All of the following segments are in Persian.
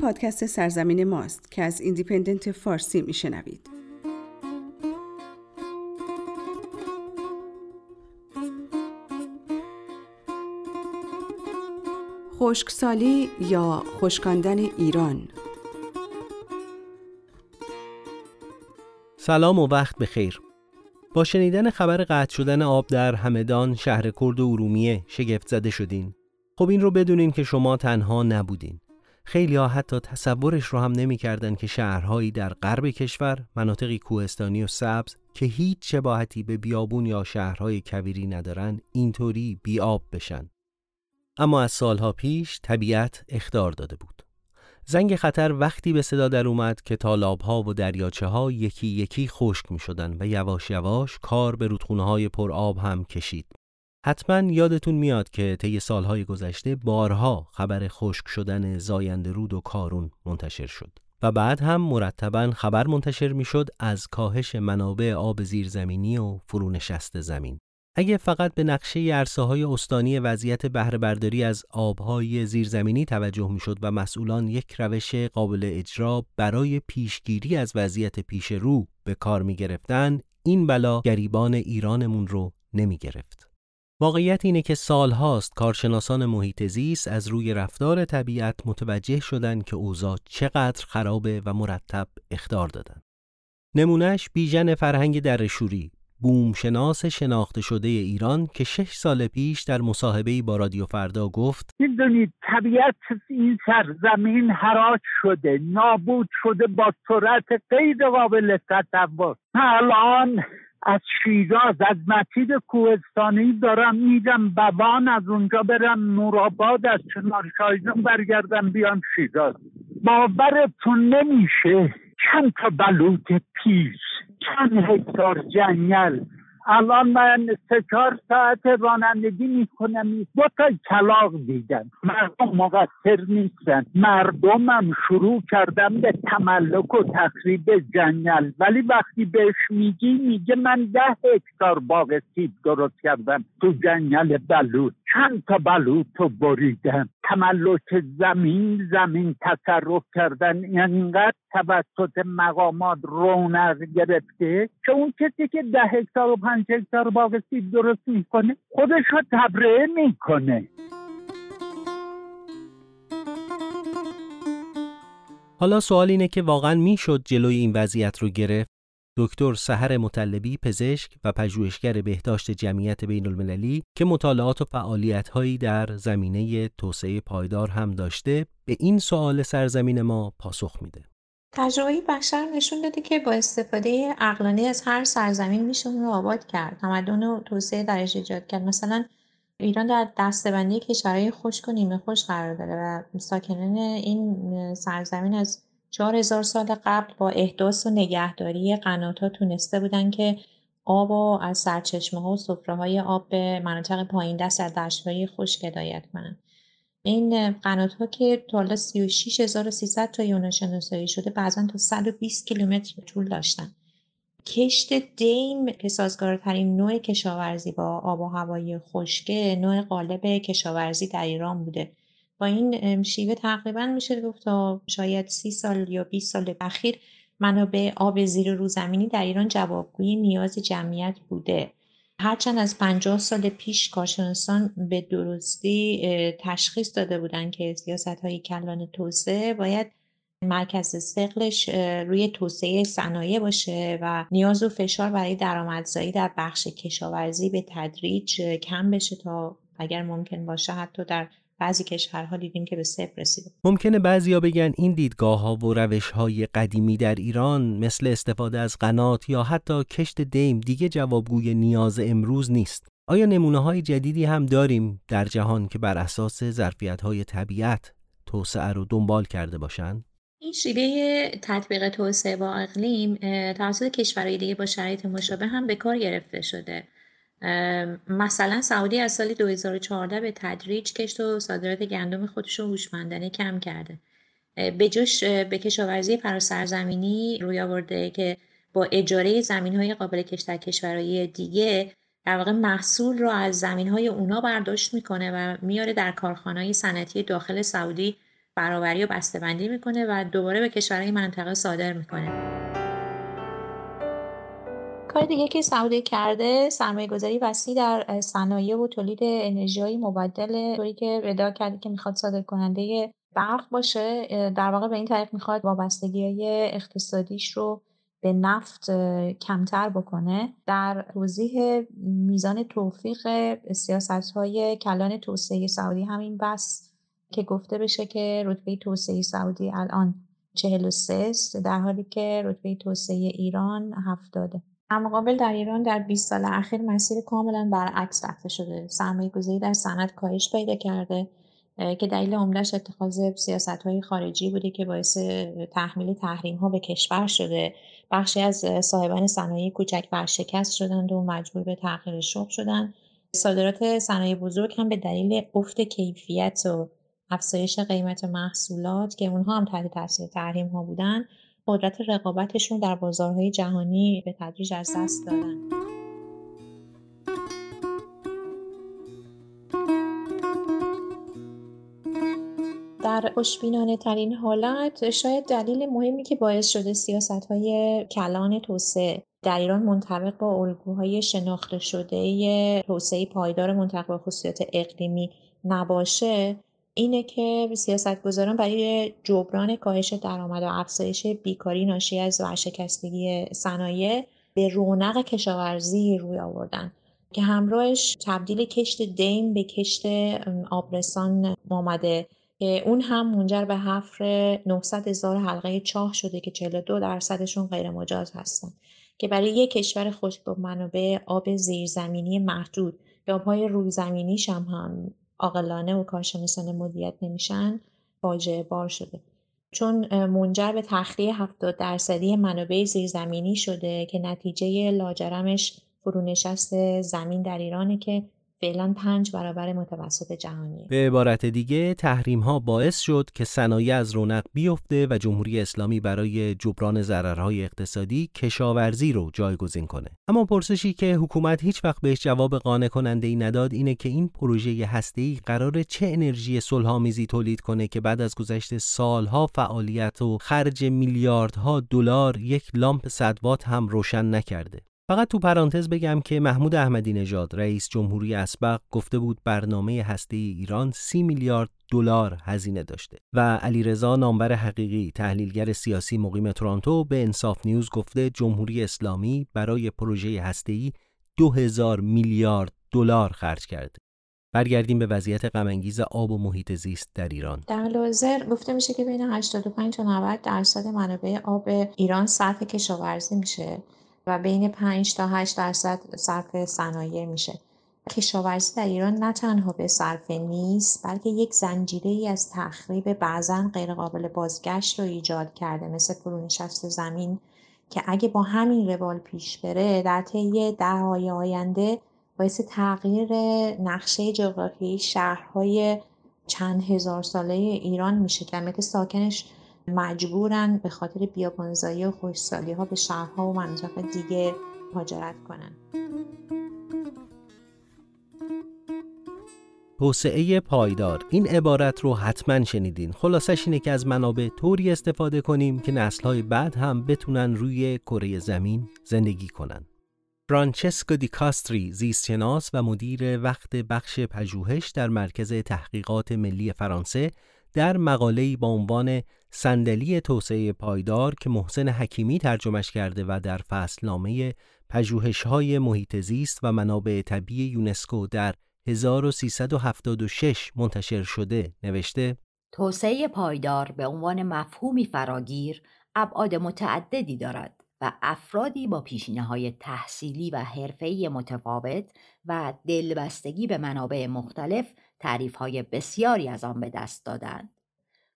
پادکست سرزمین ماست که از ایندیپندنت فارسی میشنوید. خشکسالی یا خشکاندن ایران سلام و وقت بخیر با شنیدن خبر قطع شدن آب در همدان شهر کرد و ارومیه شگفت زده شدین خب این رو بدونین که شما تنها نبودین خیلی ها حتی تصورش رو هم نمیکردن که شهرهایی در غرب کشور مناطقی کوهستانی و سبز که هیچ شباهتی به بیابون یا شهرهای کویری ندارن اینطوری بیاب بشن. اما از سالها پیش طبیعت اختار داده بود. زنگ خطر وقتی به صدا در اومد که تالابها و دریاچه ها یکی یکی خشک می شدن و یواش یواش کار به رودخونه های پر آب هم کشید. حتما یادتون میاد که طی سالهای گذشته بارها خبر خشک شدن زاینده رود و کارون منتشر شد و بعد هم مرتبا خبر منتشر میشد از کاهش منابع آب زیرزمینی و فرونشست زمین اگه فقط به نقشه عرصه های استانی وضعیت بهره از آبهای زیرزمینی توجه میشد و مسئولان یک روش قابل اجرا برای پیشگیری از وضعیت پیش رو به کار می گرفتن، این بلا گریبان ایرانمون رو نمی گرفت. واقعیت اینه که سالهاست کارشناسان محیط زیست از روی رفتار طبیعت متوجه شدن که اوزا چقدر خرابه و مرتب اختار دادن. نمونهش بیژن فرهنگ درشوری، بومشناس شناخته شده ایران که شش سال پیش در مصاحبه با رادیو فردا گفت میدونید طبیعت این سرزمین حراج شده نابود شده با سرعت غیر قابل تصور الان از شیراز از مسیر کوهستانی دارم میرم بوان از اونجا برم نورآباد از چنار شایدون برگردم بیام شیراز باورتون نمیشه چند تا بلوط پیش چند هکتار جنگل الان من سه چهار ساعت رانندگی میکنم دو تا کلاق دیدم مردم مقصر نیستن مردمم شروع کردم به تملک و تخریب جنگل ولی وقتی بهش میگی میگه من ده هکتار باغ سیب درست کردم تو جنگل بلود. چند تا بلوتو بریدن تملک زمین زمین تصرف کردن اینقدر توسط مقامات رونق گرفته که اون کسی که ده هکتار و پنج هکتار باغ سیب درست میکنه خودش رو تبرئه میکنه حالا سوال اینه که واقعا میشد جلوی این وضعیت رو گرفت دکتر سحر مطلبی پزشک و پژوهشگر بهداشت جمعیت بین المللی که مطالعات و فعالیتهایی در زمینه توسعه پایدار هم داشته به این سوال سرزمین ما پاسخ میده. تجربه بشر نشون داده که با استفاده عقلانی از هر سرزمین میشه رو آباد کرد تمدن و توسعه درش ایجاد کرد مثلا ایران در دستبندی کشورهای خشک و نیمه خشک قرار داره و ساکنان این سرزمین از چهار هزار سال قبل با احداث و نگهداری قنات ها تونسته بودن که آب و از سرچشمه ها و صفره های آب به مناطق پایین دست از دشتهای خشک هدایت کنن این قنات ها که تا حالا 36300 تا شناسایی شده بعضا تا 120 کیلومتر طول داشتن کشت دیم که سازگارترین نوع کشاورزی با آب و هوای خشکه نوع غالب کشاورزی در ایران بوده با این شیوه تقریبا میشه گفت تا شاید سی سال یا 20 سال اخیر منابع آب زیر رو زمینی در ایران جوابگوی نیاز جمعیت بوده هرچند از 50 سال پیش کارشناسان به درستی تشخیص داده بودند که سیاست های کلان توسعه باید مرکز استقلش روی توسعه صنایع باشه و نیاز و فشار برای درآمدزایی در بخش کشاورزی به تدریج کم بشه تا اگر ممکن باشه حتی در بعضی کشورها دیدیم که به صفر رسیده ممکنه بعضیا بگن این دیدگاه ها و روش های قدیمی در ایران مثل استفاده از قنات یا حتی کشت دیم دیگه جوابگوی نیاز امروز نیست آیا نمونه های جدیدی هم داریم در جهان که بر اساس ظرفیت های طبیعت توسعه رو دنبال کرده باشند؟ این شیوه تطبیق توسعه با اقلیم توسط کشورهای دیگه با شرایط مشابه هم به کار گرفته شده مثلا سعودی از سال 2014 به تدریج کشت و صادرات گندم خودش رو هوشمندانه کم کرده به جاش به کشاورزی فراسرزمینی روی آورده که با اجاره زمین های قابل کشت در کشورهای دیگه در واقع محصول رو از زمین های اونا برداشت میکنه و میاره در کارخانه صنعتی داخل سعودی برابری و بسته‌بندی میکنه و دوباره به کشورهای منطقه صادر میکنه. دیگه که سعودی کرده سرمایه گذاری وسیع در صنایع و تولید انرژی مبدل طوری که ردا کرده که میخواد صادر کننده برق باشه در واقع به این طریق میخواد وابستگی های اقتصادیش رو به نفت کمتر بکنه در توضیح میزان توفیق سیاست های کلان توسعه سعودی همین بس که گفته بشه که رتبه توسعه سعودی الان 43 است در حالی که رتبه توسعه ایران 70 در مقابل در ایران در 20 سال اخیر مسیر کاملا برعکس رفته شده سرمایه گذاری در صنعت کاهش پیدا کرده که دلیل عمدهش اتخاذ سیاست های خارجی بوده که باعث تحمیل تحریم ها به کشور شده بخشی از صاحبان صنایع کوچک برشکست شدند و مجبور به تغییر شغل شدند صادرات صنایع بزرگ هم به دلیل افت کیفیت و افزایش قیمت محصولات که اونها هم تحت تاثیر تحریم ها بودند قدرت رقابتشون در بازارهای جهانی به تدریج از دست دادن در خوشبینانه ترین حالت شاید دلیل مهمی که باعث شده سیاست های کلان توسعه در ایران منطبق با الگوهای شناخته شده توسعه پایدار منطبق با خصوصیات اقلیمی نباشه اینه که گذاران برای جبران کاهش درآمد و افزایش بیکاری ناشی از ورشکستگی صنایع به رونق کشاورزی روی آوردن که همراهش تبدیل کشت دیم به کشت آبرسان آمده که اون هم منجر به حفر 900 هزار حلقه چاه شده که 42 درصدشون غیر مجاز هستن که برای یک کشور خشک با منابع آب زیرزمینی محدود یا آبهای روی زمینیش هم, هم عاقلانه و کارشناسان مدیریت نمیشن فاجعه بار شده چون منجر به تخلیه 70 درصدی منابع زیرزمینی شده که نتیجه لاجرمش فرونشست زمین در ایرانه که فعلا پنج برابر متوسط جهانی به عبارت دیگه تحریم ها باعث شد که صنایع از رونق بیفته و جمهوری اسلامی برای جبران ضررهای اقتصادی کشاورزی رو جایگزین کنه اما پرسشی که حکومت هیچ وقت بهش جواب قانع کننده ای نداد اینه که این پروژه ای قرار چه انرژی صلحآمیزی تولید کنه که بعد از گذشت سالها فعالیت و خرج میلیاردها دلار یک لامپ صدوات هم روشن نکرده فقط تو پرانتز بگم که محمود احمدی نژاد رئیس جمهوری اسبق گفته بود برنامه هسته ایران سی میلیارد دلار هزینه داشته و علیرضا نامبر حقیقی تحلیلگر سیاسی مقیم تورانتو به انصاف نیوز گفته جمهوری اسلامی برای پروژه دو 2000 میلیارد دلار خرج کرده برگردیم به وضعیت غمانگیز آب و محیط زیست در ایران در حال گفته میشه که بین 85 تا 90 درصد منابع آب ایران صرف کشاورزی میشه و بین 5 تا 8 درصد صرف صنایع میشه کشاورزی در ایران نه تنها به صرفه نیست بلکه یک زنجیره ای از تخریب بعضا غیرقابل بازگشت رو ایجاد کرده مثل فرونشست زمین که اگه با همین روال پیش بره در طی دههای آینده باعث تغییر نقشه جغرافیایی شهرهای چند هزار ساله ایران میشه که ساکنش مجبورن به خاطر بیابانزایی و خوشسالی ها به شهرها و مناطق دیگه مهاجرت کنن توسعه پایدار این عبارت رو حتما شنیدین خلاصش اینه که از منابع طوری استفاده کنیم که نسلهای بعد هم بتونن روی کره زمین زندگی کنن فرانچسکو کاستری، زیستشناس و مدیر وقت بخش پژوهش در مرکز تحقیقات ملی فرانسه در مقاله‌ای با عنوان صندلی توسعه پایدار که محسن حکیمی ترجمش کرده و در فصلنامه پژوهش‌های محیط زیست و منابع طبیعی یونسکو در 1376 منتشر شده نوشته توسعه پایدار به عنوان مفهومی فراگیر ابعاد متعددی دارد و افرادی با پیشینه های تحصیلی و حرفه‌ای متفاوت و دلبستگی به منابع مختلف تعریف های بسیاری از آن به دست دادند.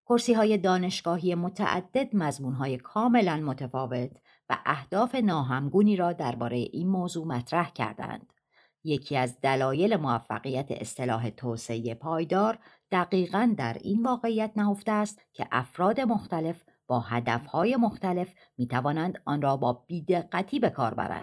کرسی های دانشگاهی متعدد مضمون های کاملا متفاوت و اهداف ناهمگونی را درباره این موضوع مطرح کردند. یکی از دلایل موفقیت اصطلاح توسعه پایدار دقیقا در این واقعیت نهفته است که افراد مختلف با هدفهای مختلف می توانند آن را با بیدقتی به کار برند.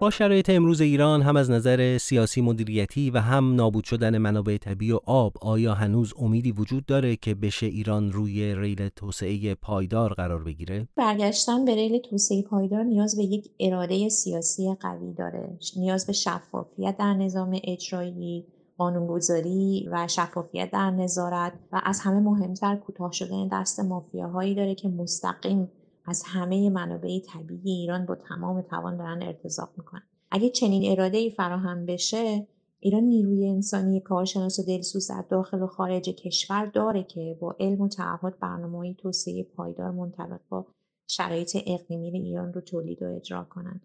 با شرایط امروز ایران هم از نظر سیاسی مدیریتی و هم نابود شدن منابع طبیعی و آب آیا هنوز امیدی وجود داره که بشه ایران روی ریل توسعه پایدار قرار بگیره؟ برگشتن به ریل توسعه پایدار نیاز به یک اراده سیاسی قوی داره نیاز به شفافیت در نظام اجرایی قانونگذاری و شفافیت در نظارت و از همه مهمتر کوتاه شدن دست مافیاهایی داره که مستقیم از همه منابع طبیعی ایران با تمام توان دارن ارتزاق میکنن اگه چنین اراده ای فراهم بشه ایران نیروی انسانی کارشناس و دلسوز در داخل و خارج کشور داره که با علم و تعهد برنامه‌های توسعه پایدار منطبق با شرایط اقلیمی ایران رو تولید و اجرا کنند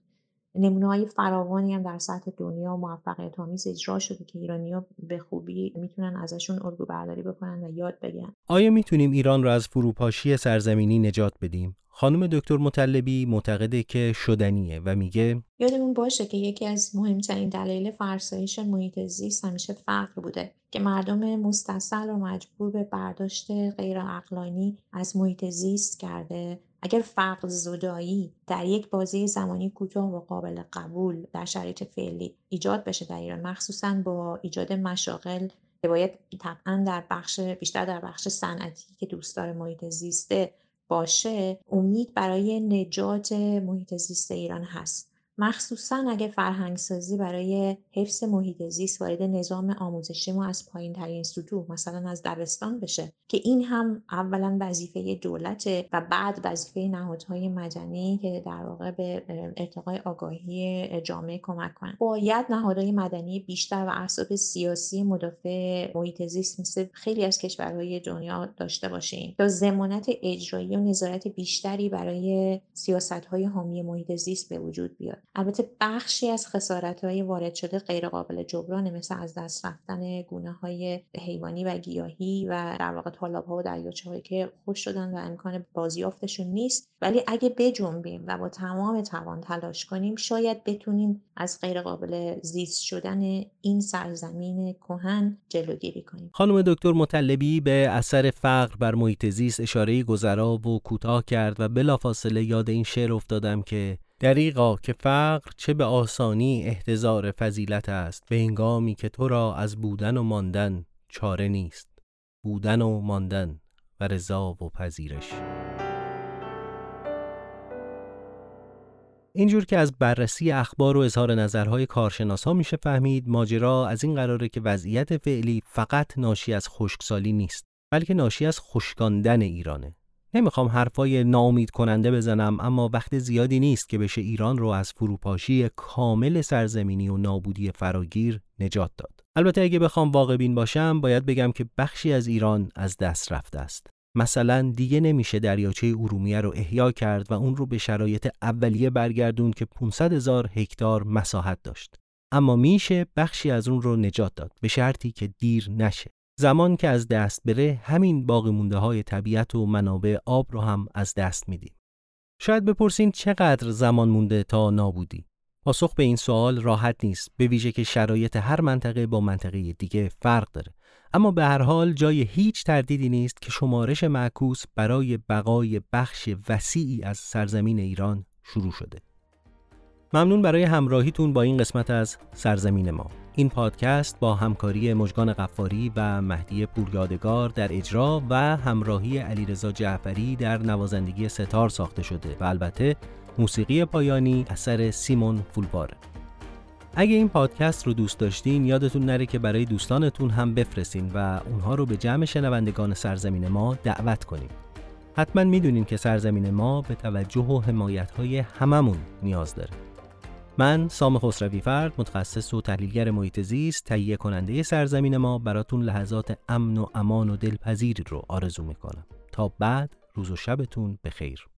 نمونه های فراوانی هم در سطح دنیا موفقیت آمیز اجرا شده که ایرانی ها به خوبی میتونن ازشون الگو برداری بکنن و یاد بگن. آیا میتونیم ایران را از فروپاشی سرزمینی نجات بدیم خانم دکتر مطلبی معتقده که شدنیه و میگه یادمون باشه که یکی از مهمترین دلایل فرسایش محیط زیست همیشه فقر بوده که مردم مستصل و مجبور به برداشت غیرعقلانی از محیط زیست کرده اگر فقر زدایی در یک بازی زمانی کوتاه و قابل قبول در شرایط فعلی ایجاد بشه در ایران مخصوصا با ایجاد مشاغل که باید طبعا در بخش بیشتر در بخش صنعتی که دوستدار محیط زیسته باشه امید برای نجات محیط زیست ایران هست مخصوصا اگه فرهنگسازی برای حفظ محیط زیست وارد نظام آموزشی ما از پایین ترین سطوح مثلا از دبستان بشه که این هم اولا وظیفه دولت و بعد وظیفه نهادهای مدنی که در واقع به ارتقای آگاهی جامعه کمک کنن باید نهادهای مدنی بیشتر و احزاب سیاسی مدافع محیط زیست مثل خیلی از کشورهای دنیا داشته باشیم تا ضمانت اجرایی و نظارت بیشتری برای سیاستهای حامی محیط زیست به وجود بیاد البته بخشی از خسارت های وارد شده غیرقابل جبران مثل از دست رفتن گونه های حیوانی و گیاهی و در واقع طالاب ها و دریاچه هایی که خوش شدن و امکان بازیافتشون نیست ولی اگه بجنبیم و با تمام توان تلاش کنیم شاید بتونیم از غیرقابل زیست شدن این سرزمین کهن جلوگیری کنیم خانم دکتر مطلبی به اثر فقر بر محیط زیست اشاره گذرا و کوتاه کرد و بلافاصله یاد این شعر افتادم که دریقا که فقر چه به آسانی احتضار فضیلت است به انگامی که تو را از بودن و ماندن چاره نیست بودن و ماندن و رضا و پذیرش اینجور که از بررسی اخبار و اظهار نظرهای کارشناس ها میشه فهمید ماجرا از این قراره که وضعیت فعلی فقط ناشی از خشکسالی نیست بلکه ناشی از خشکاندن ایرانه نمیخوام حرفای نامید کننده بزنم اما وقت زیادی نیست که بشه ایران رو از فروپاشی کامل سرزمینی و نابودی فراگیر نجات داد. البته اگه بخوام واقع بین باشم باید بگم که بخشی از ایران از دست رفته است. مثلا دیگه نمیشه دریاچه ارومیه رو احیا کرد و اون رو به شرایط اولیه برگردون که 500 هزار هکتار مساحت داشت. اما میشه بخشی از اون رو نجات داد به شرطی که دیر نشه. زمان که از دست بره همین باقی مونده های طبیعت و منابع آب رو هم از دست میدیم. شاید بپرسین چقدر زمان مونده تا نابودی؟ پاسخ به این سوال راحت نیست به ویژه که شرایط هر منطقه با منطقه دیگه فرق داره اما به هر حال جای هیچ تردیدی نیست که شمارش معکوس برای بقای بخش وسیعی از سرزمین ایران شروع شده ممنون برای همراهیتون با این قسمت از سرزمین ما این پادکست با همکاری مجگان قفاری و مهدی پوریادگار در اجرا و همراهی علیرضا جعفری در نوازندگی ستار ساخته شده و البته موسیقی پایانی اثر سیمون فولبار. اگه این پادکست رو دوست داشتین یادتون نره که برای دوستانتون هم بفرستین و اونها رو به جمع شنوندگان سرزمین ما دعوت کنیم. حتما میدونین که سرزمین ما به توجه و حمایت های هممون نیاز داره. من سام خسروی فرد متخصص و تحلیلگر محیط زیست تهیه کننده سرزمین ما براتون لحظات امن و امان و دلپذیری رو آرزو میکنم تا بعد روز و شبتون بخیر